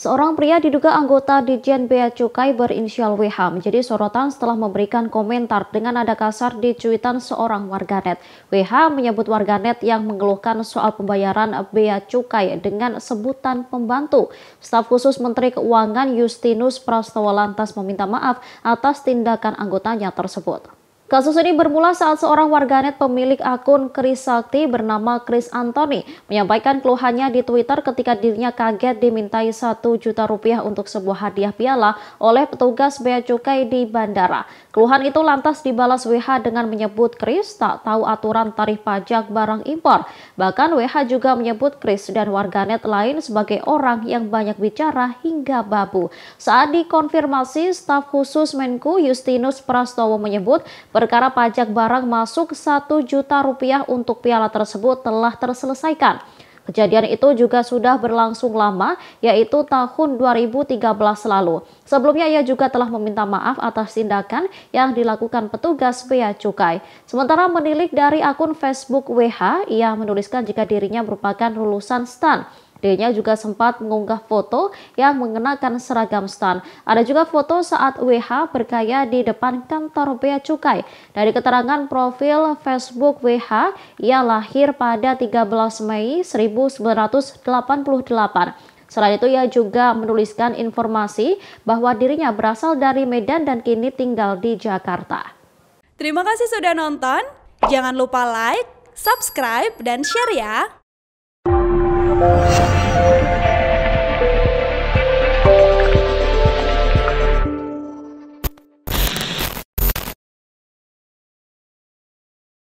Seorang pria diduga anggota Dijen Bea Cukai berinisial WH menjadi sorotan setelah memberikan komentar dengan nada kasar di cuitan seorang warganet. WH menyebut warganet yang mengeluhkan soal pembayaran Bea Cukai dengan sebutan pembantu. Staf khusus Menteri Keuangan Justinus Prastowo lantas meminta maaf atas tindakan anggotanya tersebut. Kasus ini bermula saat seorang warganet pemilik akun Krisakti Sakti bernama Kris Anthony menyampaikan keluhannya di Twitter ketika dirinya kaget dimintai satu juta rupiah untuk sebuah hadiah piala oleh petugas bea cukai di bandara. Keluhan itu lantas dibalas WH dengan menyebut Kris tak tahu aturan tarif pajak barang impor. Bahkan WH juga menyebut Kris dan warganet lain sebagai orang yang banyak bicara hingga babu. Saat dikonfirmasi, staf khusus Menku Justinus Prastowo menyebut Perkara pajak barang masuk 1 juta rupiah untuk piala tersebut telah terselesaikan. Kejadian itu juga sudah berlangsung lama, yaitu tahun 2013 lalu. Sebelumnya ia juga telah meminta maaf atas tindakan yang dilakukan petugas bea cukai. Sementara menilik dari akun Facebook WH, ia menuliskan jika dirinya merupakan lulusan STAN d juga sempat mengunggah foto yang mengenakan seragam stan. Ada juga foto saat WH berkaya di depan kantor Bea Cukai. Dari keterangan profil Facebook WH, ia lahir pada 13 Mei 1988. Selain itu ia juga menuliskan informasi bahwa dirinya berasal dari Medan dan kini tinggal di Jakarta. Terima kasih sudah nonton. Jangan lupa like, subscribe, dan share ya.